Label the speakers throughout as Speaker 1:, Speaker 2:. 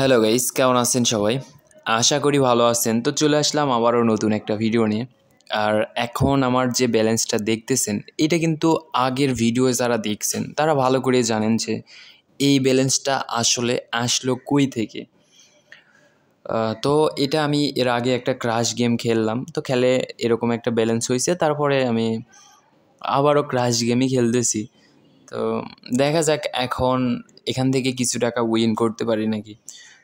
Speaker 1: hello guys কেমন আছেন সবাই আশা করি ভালো আছেন তো চলে আসলাম আবারও নতুন একটা ভিডিও নিয়ে আর এখন আমার যে ব্যালেন্সটা দেখতেছেন এটা কিন্তু আগের ভিডিও যারা দেখছেন তারা ভালো করে জানেন যে এই ব্যালেন্সটা আসলে আসলো কই থেকে তো এটা আমি এর আগে একটা ক্রাশ গেম খেললাম তো খেলে এরকম একটা ব্যালেন্স হয়েছে তারপরে আমি আবারও ক্রাশ গেমই খেলতেছি তো দেখা যাক এখন এখান থেকে কিছু টাকা উইন করতে পারি নাকি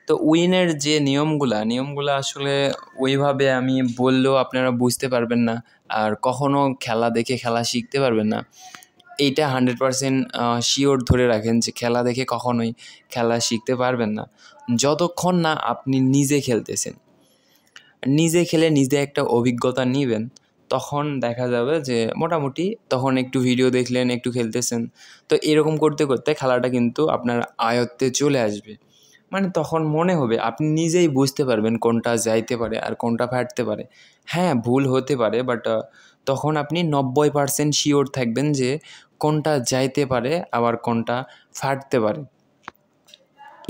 Speaker 1: তো উইনের যে নিয়মগুলা নিয়মগুলো আসলে ওইভাবে আমি বললেও আপনারা বুঝতে পারবেন না আর কখনও খেলা দেখে খেলা শিখতে পারবেন না এইটা হান্ড্রেড পারসেন্ট শিওর ধরে রাখেন যে খেলা দেখে কখনোই খেলা শিখতে পারবেন না যতক্ষণ না আপনি নিজে খেলতেছেন নিজে খেলে নিজে একটা অভিজ্ঞতা নেবেন তখন দেখা যাবে যে মোটামুটি তখন একটু ভিডিও দেখলেন একটু খেলতেছেন তো এরকম করতে করতে খেলাটা কিন্তু আপনার আয়ত্তে চলে আসবে মানে তখন মনে হবে আপনি নিজেই বুঝতে পারবেন কোনটা যাইতে পারে আর কোনটা ফাটতে পারে হ্যাঁ ভুল হতে পারে বাট তখন আপনি নব্বই পারসেন্ট শিওর থাকবেন যে কোনটা যাইতে পারে আবার কোনটা ফাটতে পারে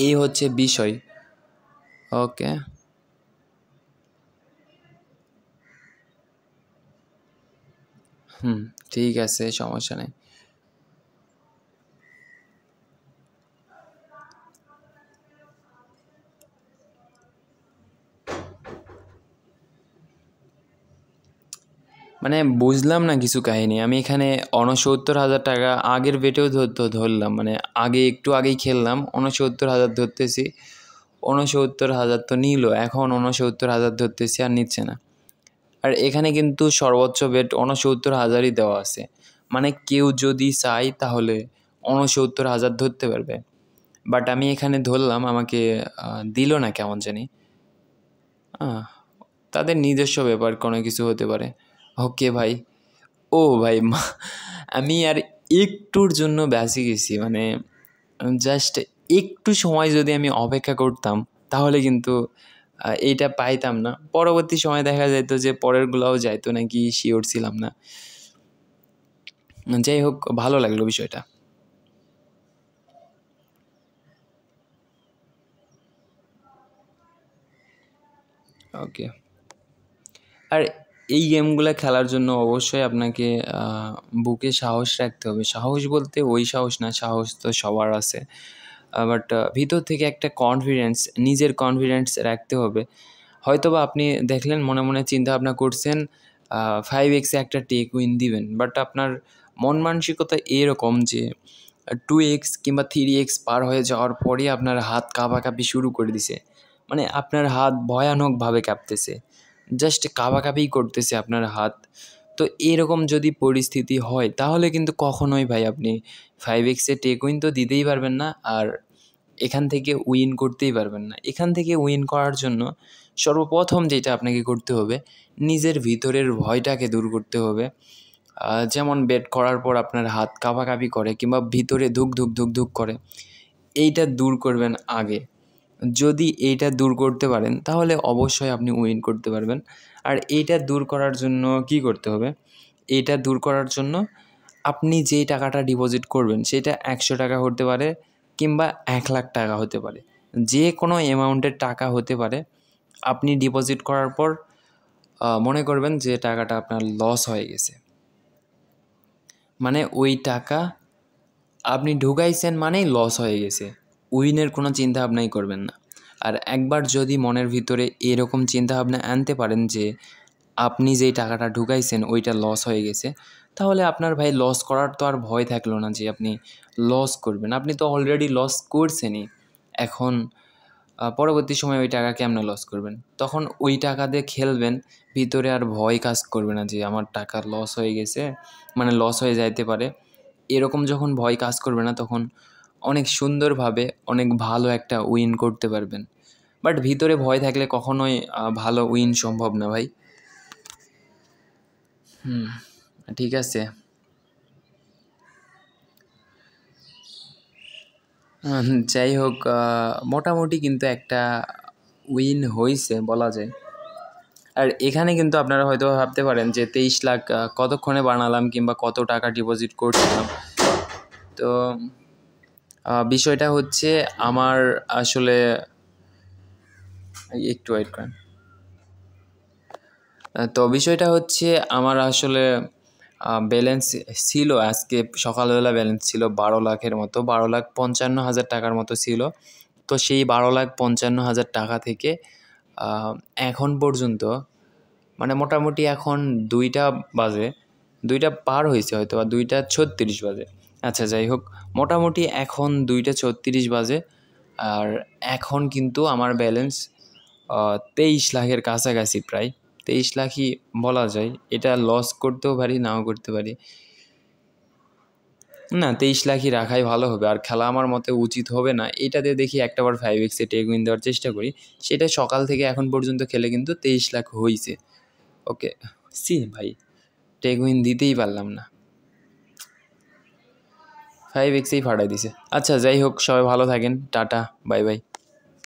Speaker 1: এই হচ্ছে বিষয় ওকে হুম ঠিক আছে সমস্যা নেই মানে বুঝলাম না কিছু কাহিনি আমি এখানে অনসত্তর হাজার টাকা আগের বেটেও ধরলাম মানে আগে একটু আগেই খেললাম অনসত্তর হাজার ধরতেছি অনসত্তর হাজার তো নিল এখন অনসত্তর হাজার ধরতেছি আর নিচ্ছে না আর এখানে কিন্তু সর্বোচ্চ বেট উনসত্তর হাজারই দেওয়া আছে মানে কেউ যদি চায় তাহলে অনসত্তর হাজার ধরতে পারবে বাট আমি এখানে ধরলাম আমাকে দিল না কেমন জানি তাদের নিজস্ব ব্যাপার কোনো কিছু হতে পারে ওকে ভাই ও ভাই মা আমি আর একটুর জন্য বেঁচে গেছি মানে জাস্ট একটু সময় যদি আমি অপেক্ষা করতাম তাহলে কিন্তু এইটা পাইতাম না পরবর্তী সময় দেখা যেত যে পরেরগুলোও যাইতো নাকি শিওর ছিলাম না যাই হোক ভালো লাগলো বিষয়টা ওকে আর এই গেমগুলো খেলার জন্য অবশ্যই আপনাকে বুকে সাহস রাখতে হবে সাহস বলতে ওই সাহস না সাহস তো সবার আছে বাট ভিতর থেকে একটা কনফিডেন্স নিজের কনফিডেন্স রাখতে হবে হয়তোবা আপনি দেখলেন মনে মনে চিন্তা ভাবনা করছেন ফাইভ এক্সে একটা টেক উইন দিবেন বাট আপনার মন মানসিকতা এরকম যে টু এক্স কিংবা থ্রি এক্স পার হয়ে যাওয়ার পরই আপনার হাত কাঁপাকাঁপি শুরু করে দিছে মানে আপনার হাত ভয়ানকভাবে কাঁপতেছে জাস্ট কাঁপাকাঁপি করতেছে আপনার হাত তো এরকম যদি পরিস্থিতি হয় তাহলে কিন্তু কখনোই ভাই আপনি ফাইভ এক্সে টেক উইন তো দিতেই পারবেন না আর এখান থেকে উইন করতেই পারবেন না এখান থেকে উইন করার জন্য সর্বপ্রথম যেটা আপনাকে করতে হবে নিজের ভিতরের ভয়টাকে দূর করতে হবে যেমন বেট করার পর আপনার হাত কাঁপাকাঁপি করে কিংবা ভিতরে ধুক ধুক ধুক ধুক করে এইটা দূর করবেন আগে যদি এইটা দূর করতে পারেন তাহলে অবশ্যই আপনি উইন করতে পারবেন আর এইটা দূর করার জন্য কি করতে হবে এইটা দূর করার জন্য আপনি যেই টাকাটা ডিপোজিট করবেন সেটা একশো টাকা হতে পারে কিংবা এক লাখ টাকা হতে পারে যে কোনো অ্যামাউন্টের টাকা হতে পারে আপনি ডিপোজিট করার পর মনে করবেন যে টাকাটা আপনার লস হয়ে গেছে মানে ওই টাকা আপনি ঢুকাইছেন মানেই লস হয়ে গেছে উইনের কোনো চিন্তাভাবনাই করবেন না আর একবার যদি মনের ভিতরে এরকম চিন্তাভাবনা আনতে পারেন যে আপনি যেই টাকাটা ঢুকাইছেন ওইটা লস হয়ে গেছে তাহলে আপনার ভাই লস করার তো আর ভয় থাকলো না যে আপনি লস করবেন আপনি তো অলরেডি লস করছেনই এখন পরবর্তী সময় ওই টাকা কেমনে লস করবেন তখন ওই টাকা দিয়ে খেলবেন ভিতরে আর ভয় কাজ করবে না যে আমার টাকা লস হয়ে গেছে মানে লস হয়ে যাইতে পারে এরকম যখন ভয় কাজ করবে না তখন অনেক সুন্দরভাবে অনেক ভালো একটা উইন করতে পারবেন বাট ভিতরে ভয় থাকলে কখনোই ভালো উইন সম্ভব না ভাই হুম ঠিক আছে যাই হোক মোটামুটি কিন্তু একটা উইন হয়েছে বলা যায় আর এখানে কিন্তু আপনারা হয়তো ভাবতে পারেন যে তেইশ লাখ কতক্ষণে বানালাম কিংবা কত টাকা ডিপোজিট করছিলাম তো বিষয়টা হচ্ছে আমার আসলে একটু ওয়েট করেন তো বিষয়টা হচ্ছে আমার আসলে ব্যালেন্স ছিল আজকে সকালবেলা ব্যালেন্স ছিল বারো লাখের মতো বারো লাখ পঞ্চান্ন হাজার টাকার মতো ছিল তো সেই বারো লাখ পঞ্চান্ন হাজার টাকা থেকে এখন পর্যন্ত মানে মোটামুটি এখন দুইটা বাজে দুইটা পার হয়েছে হয়তো বা দুইটা ছত্রিশ বাজে আচ্ছা যাই হোক মোটামুটি এখন দুইটা ছত্রিশ বাজে আর এখন কিন্তু আমার ব্যালেন্স তেইশ লাখের কাছাকাছি প্রায় তেইশ লাখই বলা যায় এটা লস করতেও পারি নাও করতে পারি না তেইশ লাখই রাখাই ভালো হবে আর খেলা আমার মতে উচিত হবে না এটাতে দেখি একটাবার ফাইভ এক্সে টেক উইন দেওয়ার চেষ্টা করি সেটা সকাল থেকে এখন পর্যন্ত খেলে কিন্তু তেইশ লাখ হয়েছে ওকে সি ভাই টেক উইন দিতেই পারলাম না ফাইভ এক্সেই ফাটাই দিছে আচ্ছা যাই হোক সবাই ভালো থাকেন টাটা বাই বাই